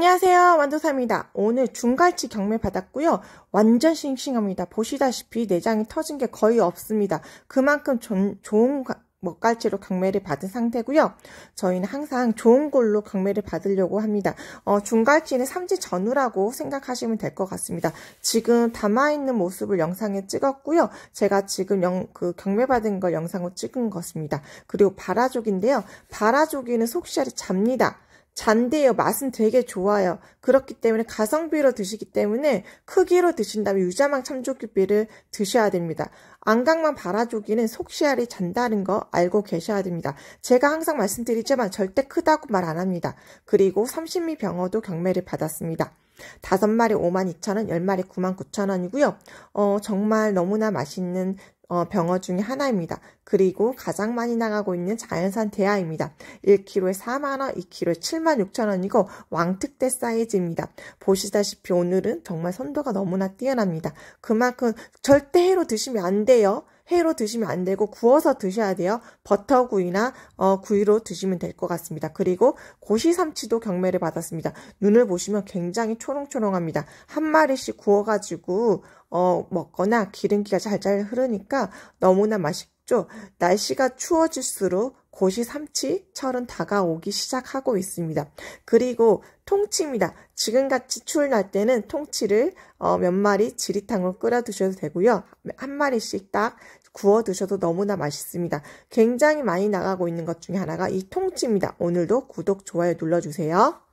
안녕하세요 완도사입니다 오늘 중갈치 경매 받았고요 완전 싱싱합니다 보시다시피 내장이 터진 게 거의 없습니다 그만큼 조, 좋은 먹갈치로 뭐 경매를 받은 상태고요. 저희는 항상 좋은 걸로 경매를 받으려고 합니다. 어, 중갈치는 삼지 전후라고 생각하시면 될 것 같습니다. 지금 담아있는 모습을 영상에 찍었고요. 제가 지금 영, 그 경매 받은 걸 영상으로 찍은 것입니다. 그리고 바라족인데요. 바라족이는 속살이 시 잡니다. 잔디예요. 맛은 되게 좋아요. 그렇기 때문에 가성비로 드시기 때문에 크기로 드신다면 유자망 참조기비를 드셔야 됩니다. 안강망 바라조기는 속시알이 잔다는 거 알고 계셔야 됩니다. 제가 항상 말씀드리지만 절대 크다고 말 안 합니다. 그리고 30미 병어도 경매를 받았습니다. 다섯 마리 5만 2천 원, 열 마리 9만 9천 원이고요. 어, 정말 너무나 맛있는 어, 병어 중의 하나입니다. 그리고 가장 많이 나가고 있는 자연산 대하입니다. 1kg에 4만원, 2kg에 7만 6천원이고 왕특대 사이즈입니다. 보시다시피 오늘은 정말 선도가 너무나 뛰어납니다. 그만큼 절대 해로 드시면 안 돼요. 회로 드시면 안 되고 구워서 드셔야 돼요. 버터구이나 어, 구이로 드시면 될 것 같습니다. 그리고 고시삼치도 경매를 받았습니다. 눈을 보시면 굉장히 초롱초롱합니다. 한 마리씩 구워가지고 어, 먹거나 기름기가 잘잘 흐르니까 너무나 맛있죠. 날씨가 추워질수록 고시삼치 철은 다가오기 시작하고 있습니다. 그리고 통치입니다. 지금같이 추울날 때는 통치를 어, 몇 마리 지리탕으로 끓여 드셔도 되고요. 한 마리씩 딱 구워 드셔도 너무나 맛있습니다. 굉장히 많이 나가고 있는 것 중에 하나가 이 통치입니다. 오늘도 구독, 좋아요 눌러주세요.